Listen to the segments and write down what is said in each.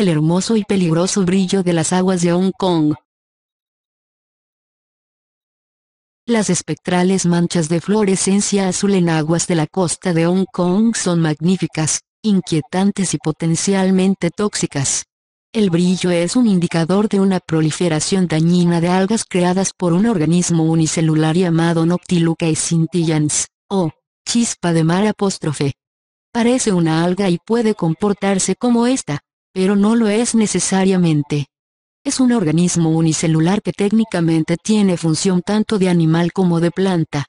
el hermoso y peligroso brillo de las aguas de Hong Kong. Las espectrales manchas de fluorescencia azul en aguas de la costa de Hong Kong son magníficas, inquietantes y potencialmente tóxicas. El brillo es un indicador de una proliferación dañina de algas creadas por un organismo unicelular llamado Noctiluca scintillans, o chispa de mar apóstrofe. Parece una alga y puede comportarse como esta, pero no lo es necesariamente. Es un organismo unicelular que técnicamente tiene función tanto de animal como de planta.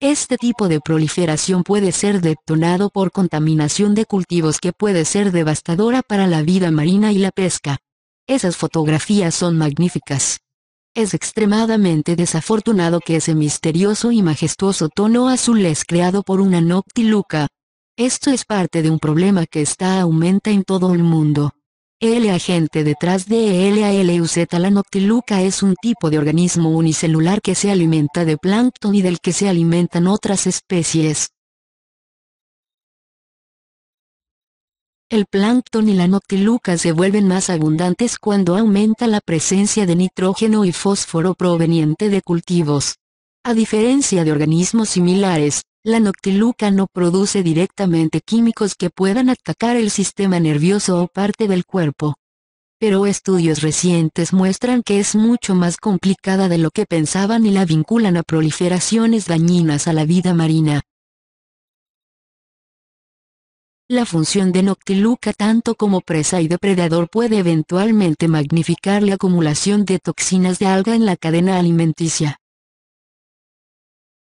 Este tipo de proliferación puede ser detonado por contaminación de cultivos que puede ser devastadora para la vida marina y la pesca. Esas fotografías son magníficas. Es extremadamente desafortunado que ese misterioso y majestuoso tono azul es creado por una noctiluca. Esto es parte de un problema que está aumenta en todo el mundo. El agente detrás de LALUZ la noctiluca es un tipo de organismo unicelular que se alimenta de plancton y del que se alimentan otras especies. El plancton y la noctiluca se vuelven más abundantes cuando aumenta la presencia de nitrógeno y fósforo proveniente de cultivos. A diferencia de organismos similares, la noctiluca no produce directamente químicos que puedan atacar el sistema nervioso o parte del cuerpo. Pero estudios recientes muestran que es mucho más complicada de lo que pensaban y la vinculan a proliferaciones dañinas a la vida marina. La función de Noctiluca tanto como presa y depredador puede eventualmente magnificar la acumulación de toxinas de alga en la cadena alimenticia.